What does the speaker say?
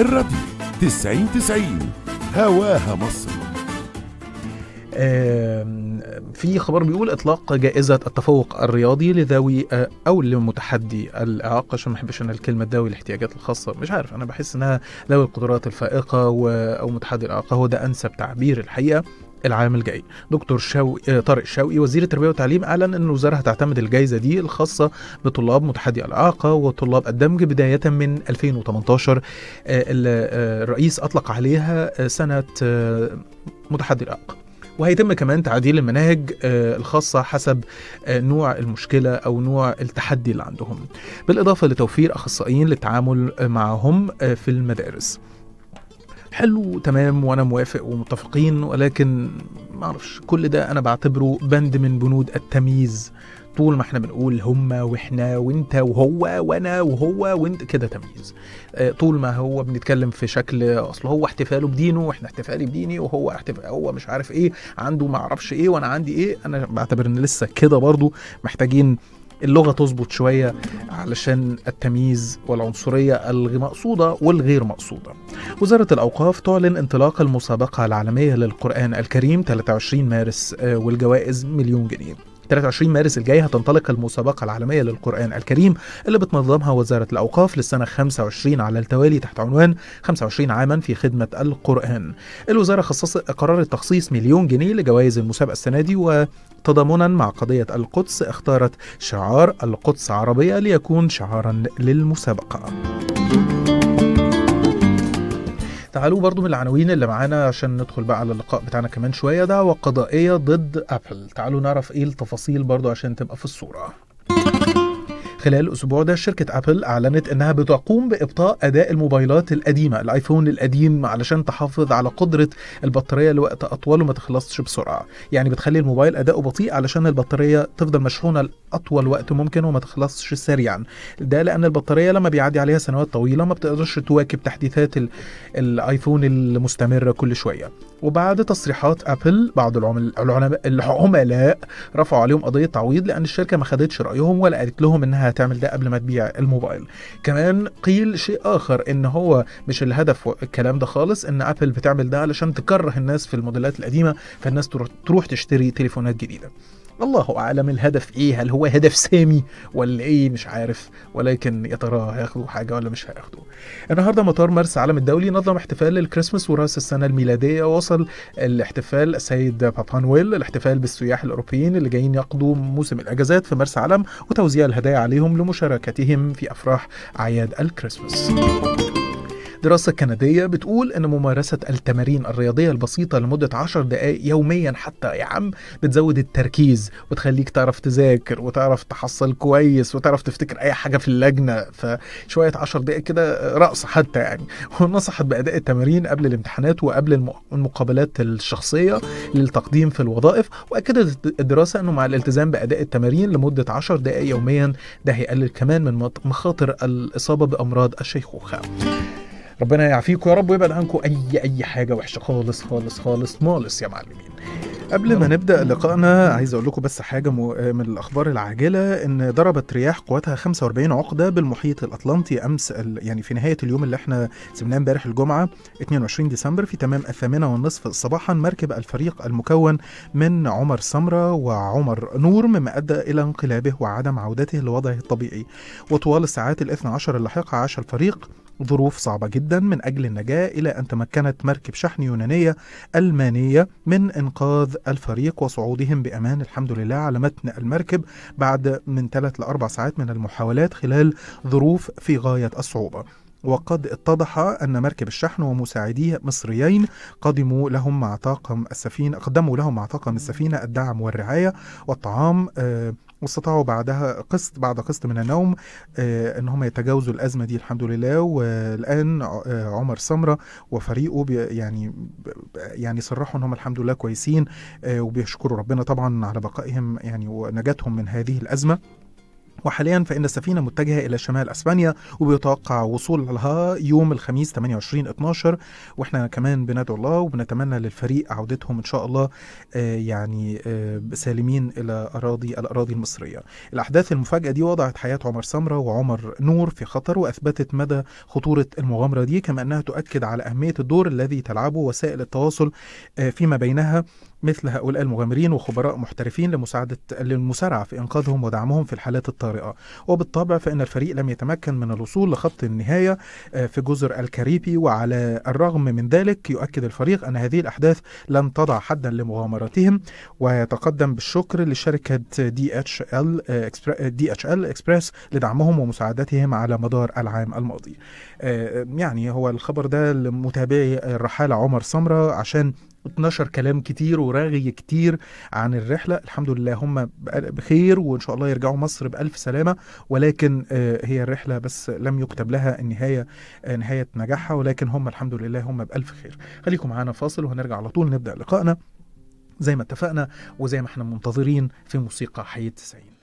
الراديو 90 90 هواها مصر في خبر بيقول اطلاق جائزه التفوق الرياضي لذوي آه، او لمتحدي الاعاقه عشان ما بحبش انا الكلمه ذوي الاحتياجات الخاصه مش عارف انا بحس انها ذوي القدرات الفائقه و... او متحدي الاعاقه هو ده انسب تعبير الحقيقه العام الجاي دكتور شوقي آه، طارق شوقي وزير التربيه والتعليم اعلن ان الوزاره هتعتمد الجائزه دي الخاصه بطلاب متحدي الاعاقه وطلاب الدمج بدايه من 2018 آه، آه، الرئيس اطلق عليها سنه متحدي الاعاقه وهيتم كمان تعديل المناهج الخاصة حسب نوع المشكلة أو نوع التحدي اللي عندهم بالإضافة لتوفير أخصائيين للتعامل معهم في المدارس حلو تمام وانا موافق ومتفقين ولكن ما اعرفش كل ده انا بعتبره بند من بنود التمييز طول ما احنا بنقول هما واحنا وانت وهو وانا وهو وانت كده تمييز آه، طول ما هو بنتكلم في شكل اصل هو احتفاله بدينه واحنا احتفالي بديني وهو احتفال هو مش عارف ايه عنده ما اعرفش ايه وانا عندي ايه انا بعتبر ان لسه كده برضو محتاجين اللغه تظبط شويه علشان التمييز والعنصريه المقصوده والغير مقصوده. وزاره الاوقاف تعلن انطلاق المسابقه العالميه للقران الكريم 23 مارس آه، والجوائز مليون جنيه. 23 مارس الجاي هتنطلق المسابقة العالمية للقرآن الكريم اللي بتنظمها وزارة الأوقاف للسنة 25 على التوالي تحت عنوان 25 عاما في خدمة القرآن. الوزارة خصصت قرار تخصيص مليون جنيه لجوائز المسابقة السنة دي و تضامنا مع قضية القدس اختارت شعار القدس عربية ليكون شعارا للمسابقة. تعالوا برضو من العناوين اللي معانا عشان ندخل بقى على اللقاء بتاعنا كمان شوية ده وقضائية ضد أبل تعالوا نعرف إيه التفاصيل برضو عشان تبقى في الصورة خلال الاسبوع ده شركه ابل اعلنت انها بتقوم بابطاء اداء الموبايلات القديمه الايفون القديم علشان تحافظ على قدره البطاريه لوقت اطول وما تخلصش بسرعه يعني بتخلي الموبايل اداؤه بطيء علشان البطاريه تفضل مشحونه لاطول وقت ممكن وما تخلصش سريعا ده لان البطاريه لما بيعدي عليها سنوات طويله ما بتقدرش تواكب تحديثات الايفون المستمره كل شويه وبعد تصريحات ابل بعض العملاء رفعوا عليهم قضيه تعويض لان الشركه ما خدتش رايهم ولا قالت لهم انها تعمل ده قبل ما تبيع الموبايل كمان قيل شيء اخر ان هو مش الهدف الكلام ده خالص ان ابل بتعمل ده علشان تكره الناس في الموديلات القديمه فالناس تروح تشتري تليفونات جديده الله أعلم الهدف إيه هل هو هدف سامي ولا إيه مش عارف ولكن يا ترى هياخدوا حاجة ولا مش هياخدوا النهاردة مطار مرسى علم الدولي نظم احتفال للكريسماس ورأس السنة الميلادية وصل الاحتفال السيد بابا نويل الاحتفال بالسياح الأوروبيين اللي جايين يقضوا موسم الأجازات في مرسى علم وتوزيع الهدايا عليهم لمشاركتهم في أفراح أعياد الكريسماس دراسة كندية بتقول إن ممارسة التمارين الرياضية البسيطة لمدة 10 دقائق يوميا حتى يا عم بتزود التركيز وتخليك تعرف تذاكر وتعرف تحصل كويس وتعرف تفتكر أي حاجة في اللجنة فشوية 10 دقائق كده رقص حتى يعني ونصحت بأداء التمارين قبل الامتحانات وقبل المقابلات الشخصية للتقديم في الوظائف وأكدت الدراسة إنه مع الالتزام بأداء التمارين لمدة 10 دقائق يوميا ده هيقلل كمان من مخاطر الإصابة بأمراض الشيخوخة. ربنا يعافيكم يا رب ويبعد عنكم اي اي حاجه وحشه خالص خالص خالص مالص يا معلمين قبل ما نبدا لقائنا عايز اقول لكم بس حاجه من الاخبار العاجله ان ضربت رياح قوتها 45 عقده بالمحيط الاطلنطي امس يعني في نهايه اليوم اللي احنا سبناه امبارح الجمعه 22 ديسمبر في تمام الثامنه والنصف صباحا مركب الفريق المكون من عمر سمره وعمر نور مما ادى الى انقلابه وعدم عودته لوضعه الطبيعي وطوال الساعات الاثنى عشر اللاحقه عاش الفريق ظروف صعبة جدا من أجل النجاة إلى أن تمكنت مركب شحن يونانية ألمانية من إنقاذ الفريق وصعودهم بأمان الحمد لله على متن المركب بعد من ثلاث لأربع ساعات من المحاولات خلال ظروف في غاية الصعوبة وقد اتضح أن مركب الشحن ومساعديه مصريين قدموا لهم مع طاقم السفينة قدموا لهم مع طاقم السفينة الدعم والرعاية والطعام آه، واستطاعوا بعدها قسط بعد قسط من النوم آه، ان هم يتجاوزوا الازمه دي الحمد لله والان آه، عمر سمره وفريقه يعني يعني صرحوا ان هم الحمد لله كويسين آه، وبيشكروا ربنا طبعا على بقائهم يعني ونجاتهم من هذه الازمه وحاليا فإن السفينة متجهة إلى شمال أسبانيا وبيتوقع وصولها يوم الخميس 28 12 وإحنا كمان بندعو الله وبنتمنى للفريق عودتهم إن شاء الله آه، يعني آه، سالمين إلى أراضي الأراضي المصرية الأحداث المفاجئة دي وضعت حياة عمر سمرة وعمر نور في خطر وأثبتت مدى خطورة المغامرة دي كما أنها تؤكد على أهمية الدور الذي تلعبه وسائل التواصل آه، فيما بينها مثل هؤلاء المغامرين وخبراء محترفين لمساعدة للمسارعة في إنقاذهم ودعمهم في الحالات الطارئة وبالطبع فإن الفريق لم يتمكن من الوصول لخط النهاية آه، في جزر الكاريبي وعلى الرغم من ذلك يؤكد الفريق أن هذه الأحداث لن تضع حدا لمغامراتهم ويتقدم بالشكر لشركة دي اتش ال دي اتش ال اكسبريس لدعمهم ومساعدتهم على مدار العام الماضي آه، يعني هو الخبر ده لمتابعي الرحالة عمر سمرة عشان اتنشر كلام كتير ورغي كتير عن الرحلة الحمد لله هم بخير وإن شاء الله يرجعوا مصر بألف سلامة ولكن آه، هي الرحلة بس لم يكتب لها النهاية آه، نهاية نجاحها ولكن هم الحمد لله هم بألف خير خليكم معانا فاصل وهنرجع على طول نبدأ لقائنا زي ما اتفقنا وزي ما احنا منتظرين في موسيقى حي التسعين